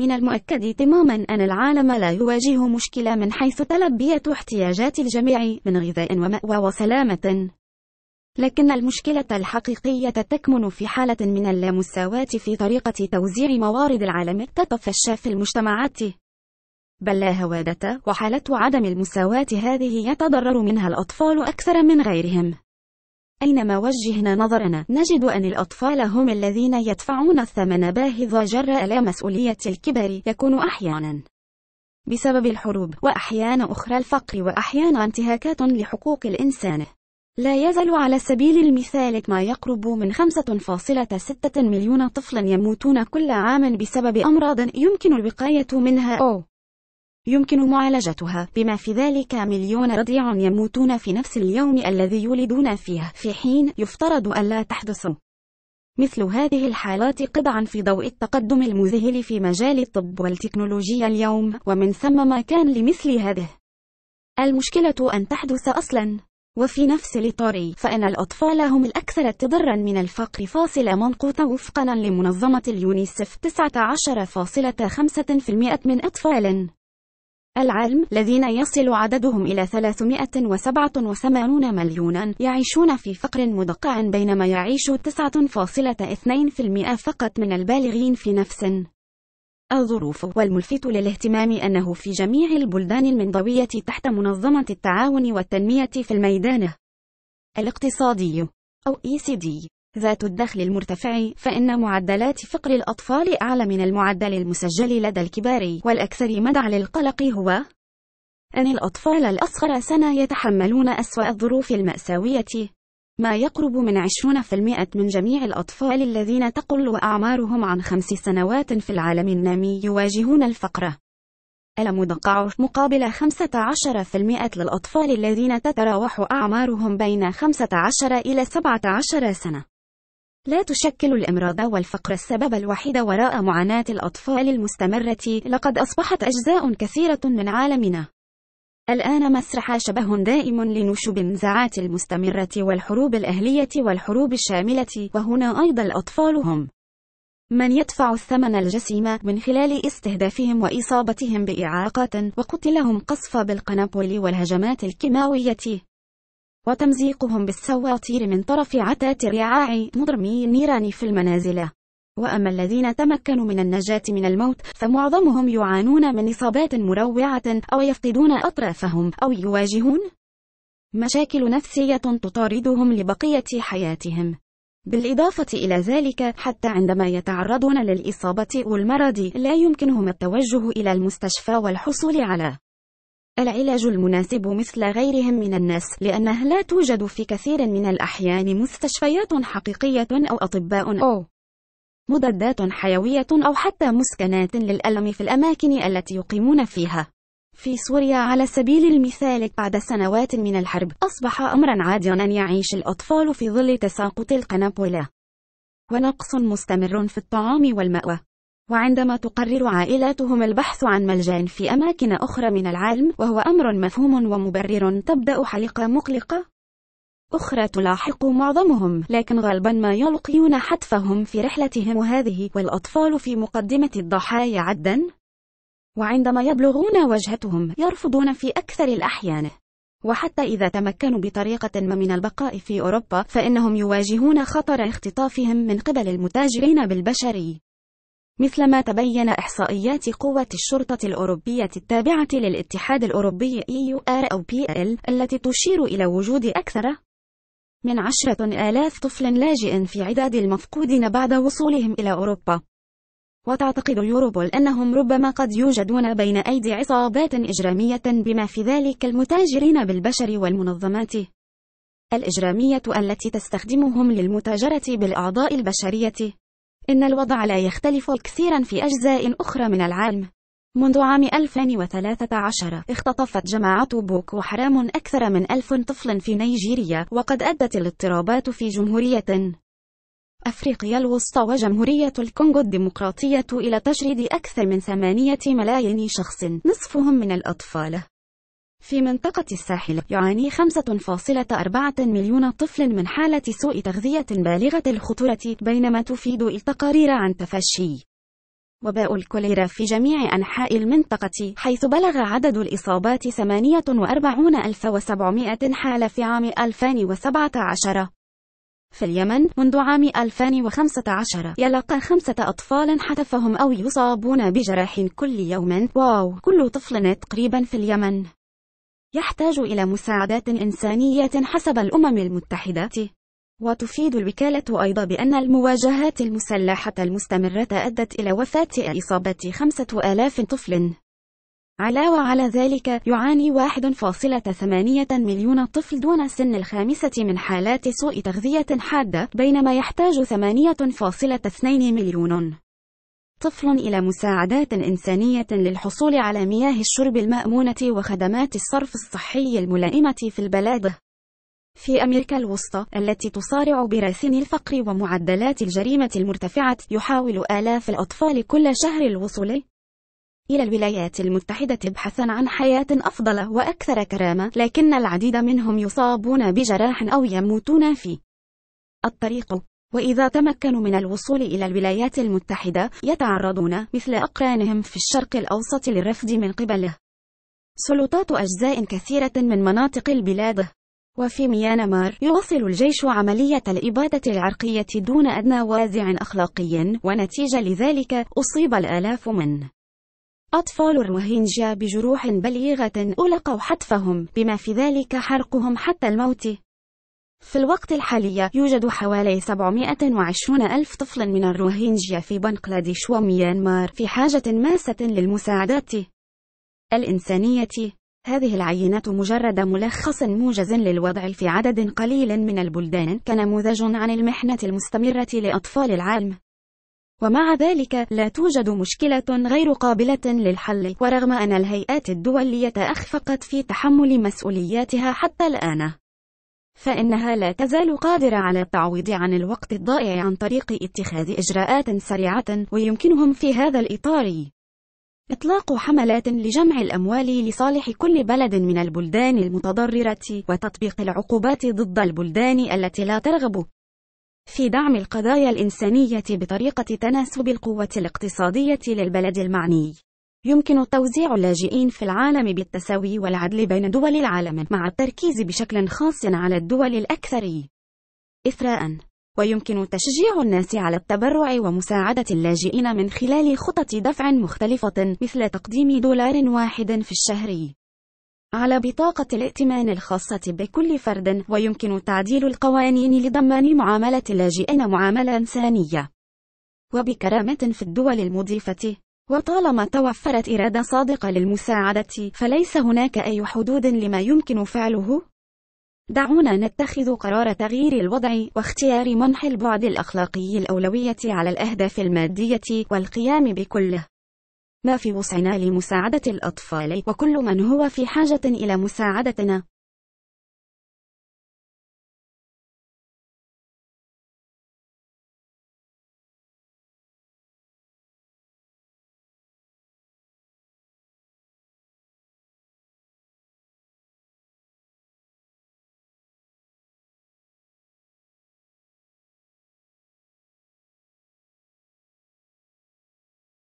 من المؤكد تماما أن العالم لا يواجه مشكلة من حيث تلبية احتياجات الجميع من غذاء ومأوى وسلامة. لكن المشكلة الحقيقية تكمن في حالة من اللامساواة في طريقة توزيع موارد العالم تتفشى في المجتمعات. بل لا هوادة وحالة عدم المساواة هذه يتضرر منها الأطفال أكثر من غيرهم. أينما وجهنا نظرنا نجد أن الأطفال هم الذين يدفعون الثمن باهظ جراء لا مسؤولية الكبر يكون أحيانا بسبب الحروب وأحيانا أخرى الفقر وأحيانا انتهاكات لحقوق الإنسان لا يزال على سبيل المثال ما يقرب من 5.6 مليون طفل يموتون كل عام بسبب أمراض يمكن الوقاية منها أو يمكن معالجتها بما في ذلك مليون رضيع يموتون في نفس اليوم الذي يولدون فيه في حين يفترض ألا تحدث مثل هذه الحالات قطعا في ضوء التقدم المذهل في مجال الطب والتكنولوجيا اليوم ومن ثم ما كان لمثل هذه المشكلة أن تحدث أصلا وفي نفس الإطار فإن الأطفال هم الأكثر تضرا من الفقر فاصل منقوطة وفقا لمنظمة اليونيسف 19.5% من أطفال العلم الذين يصل عددهم إلى 387 مليونا يعيشون في فقر مدقع بينما يعيش 9.2% فقط من البالغين في نفس الظروف والملفت للاهتمام أنه في جميع البلدان المنضوية تحت منظمة التعاون والتنمية في الميدان الاقتصادي أو ECD ذات الدخل المرتفع فإن معدلات فقر الأطفال أعلى من المعدل المسجل لدى الكبار والأكثر مدعى للقلق هو أن الأطفال الأصغر سنة يتحملون أسوأ الظروف المأساوية ما يقرب من 20% من جميع الأطفال الذين تقل أعمارهم عن خمس سنوات في العالم النامي يواجهون الفقر المدقع مقابل 15% للأطفال الذين تتراوح أعمارهم بين 15 إلى 17 سنة لا تشكل الأمراض والفقر السبب الوحيد وراء معاناة الأطفال المستمرة لقد أصبحت أجزاء كثيرة من عالمنا الآن مسرح شبه دائم لنشوب النزاعات المستمرة والحروب الأهلية والحروب الشاملة وهنا أيضا الأطفال هم من يدفع الثمن الجسيم من خلال استهدافهم وإصابتهم بإعاقات وقتلهم قصف بالقنابل والهجمات الكيماوية وتمزيقهم بالسواطير من طرف عتات الرعاع مضرمي النيران في المنازل وأما الذين تمكنوا من النجاة من الموت فمعظمهم يعانون من إصابات مروعة أو يفقدون أطرافهم أو يواجهون مشاكل نفسية تطاردهم لبقية حياتهم بالإضافة إلى ذلك حتى عندما يتعرضون للإصابة والمرض لا يمكنهم التوجه إلى المستشفى والحصول على العلاج المناسب مثل غيرهم من الناس لأنه لا توجد في كثير من الأحيان مستشفيات حقيقية أو أطباء أو مضادات حيوية أو حتى مسكنات للألم في الأماكن التي يقيمون فيها في سوريا على سبيل المثال بعد سنوات من الحرب أصبح أمرا عاديا أن يعيش الأطفال في ظل تساقط القنابلة ونقص مستمر في الطعام والمأوى وعندما تقرر عائلاتهم البحث عن ملجأ في أماكن أخرى من العالم وهو أمر مفهوم ومبرر تبدأ حلقة مقلقة أخرى تلاحق معظمهم لكن غالبا ما يلقيون حتفهم في رحلتهم هذه والأطفال في مقدمة الضحايا عدا وعندما يبلغون وجهتهم يرفضون في أكثر الأحيان وحتى إذا تمكنوا بطريقة ما من البقاء في أوروبا فإنهم يواجهون خطر اختطافهم من قبل المتاجرين بالبشري مثلما تبين إحصائيات قوة الشرطة الأوروبية التابعة للاتحاد الأوروبي EUR أو PL التي تشير إلى وجود أكثر من عشرة آلاف طفل لاجئ في عداد المفقودين بعد وصولهم إلى أوروبا وتعتقد يوروبول أنهم ربما قد يوجدون بين أيدي عصابات إجرامية بما في ذلك المتاجرين بالبشر والمنظمات الإجرامية التي تستخدمهم للمتاجرة بالأعضاء البشرية إن الوضع لا يختلف كثيرا في أجزاء أخرى من العالم منذ عام 2013 اختطفت جماعة بوكو حرام أكثر من ألف طفل في نيجيريا وقد أدت الاضطرابات في جمهورية أفريقيا الوسطى وجمهورية الكونغو الديمقراطية إلى تشريد أكثر من ثمانية ملايين شخص نصفهم من الأطفال في منطقة الساحل يعاني 5.4 مليون طفل من حالة سوء تغذية بالغة الخطورة بينما تفيد التقارير عن تفشي وباء الكوليرا في جميع أنحاء المنطقة حيث بلغ عدد الإصابات 48700 حالة في عام 2017 في اليمن منذ عام 2015 يلقى خمسة أطفال حتفهم أو يصابون بجراح كل يوم واو كل طفل تقريبا في اليمن يحتاج إلى مساعدات إنسانية حسب الأمم المتحدة. وتفيد الوكالة أيضا بأن المواجهات المسلحة المستمرة أدت إلى وفاة إصابة 5000 طفل. علاوة على ذلك، يعاني 1.8 مليون طفل دون سن الخامسة من حالات سوء تغذية حادة، بينما يحتاج 8.2 مليون طفل إلى مساعدات إنسانية للحصول على مياه الشرب المأمونة وخدمات الصرف الصحي الملائمة في البلاد في أمريكا الوسطى التي تصارع براثن الفقر ومعدلات الجريمة المرتفعة يحاول آلاف الأطفال كل شهر الوصول إلى الولايات المتحدة بحثا عن حياة أفضل وأكثر كرامة لكن العديد منهم يصابون بجراح أو يموتون في الطريق وإذا تمكنوا من الوصول إلى الولايات المتحدة يتعرضون مثل أقرانهم في الشرق الأوسط للرفض من قبله سلطات أجزاء كثيرة من مناطق البلاد وفي ميانمار يواصل الجيش عملية الإبادة العرقية دون أدنى وازع أخلاقي ونتيجة لذلك أصيب الآلاف من أطفال الروهينجيا بجروح بليغة ألقوا حتفهم بما في ذلك حرقهم حتى الموت في الوقت الحالي يوجد حوالي 720 ألف طفل من الروهينجيا في بنغلاديش وميانمار في حاجة ماسة للمساعدات الإنسانية هذه العينات مجرد ملخص موجز للوضع في عدد قليل من البلدان كنموذج عن المحنة المستمرة لأطفال العالم ومع ذلك لا توجد مشكلة غير قابلة للحل ورغم أن الهيئات الدولية أخفقت في تحمل مسؤولياتها حتى الآن فإنها لا تزال قادرة على التعويض عن الوقت الضائع عن طريق اتخاذ إجراءات سريعة ويمكنهم في هذا الإطار إطلاق حملات لجمع الأموال لصالح كل بلد من البلدان المتضررة وتطبيق العقوبات ضد البلدان التي لا ترغب في دعم القضايا الإنسانية بطريقة تناسب القوة الاقتصادية للبلد المعني يمكن توزيع اللاجئين في العالم بالتساوي والعدل بين دول العالم مع التركيز بشكل خاص على الدول الأكثر إثراءً ويمكن تشجيع الناس على التبرع ومساعدة اللاجئين من خلال خطط دفع مختلفة مثل تقديم دولار واحد في الشهر على بطاقة الائتمان الخاصة بكل فرد ويمكن تعديل القوانين لضمان معاملة اللاجئين معاملة إنسانية وبكرامة في الدول المضيفة وطالما توفرت إرادة صادقة للمساعدة فليس هناك أي حدود لما يمكن فعله دعونا نتخذ قرار تغيير الوضع واختيار منح البعد الأخلاقي الأولوية على الأهداف المادية والقيام بكله ما في وسعنا لمساعدة الأطفال وكل من هو في حاجة إلى مساعدتنا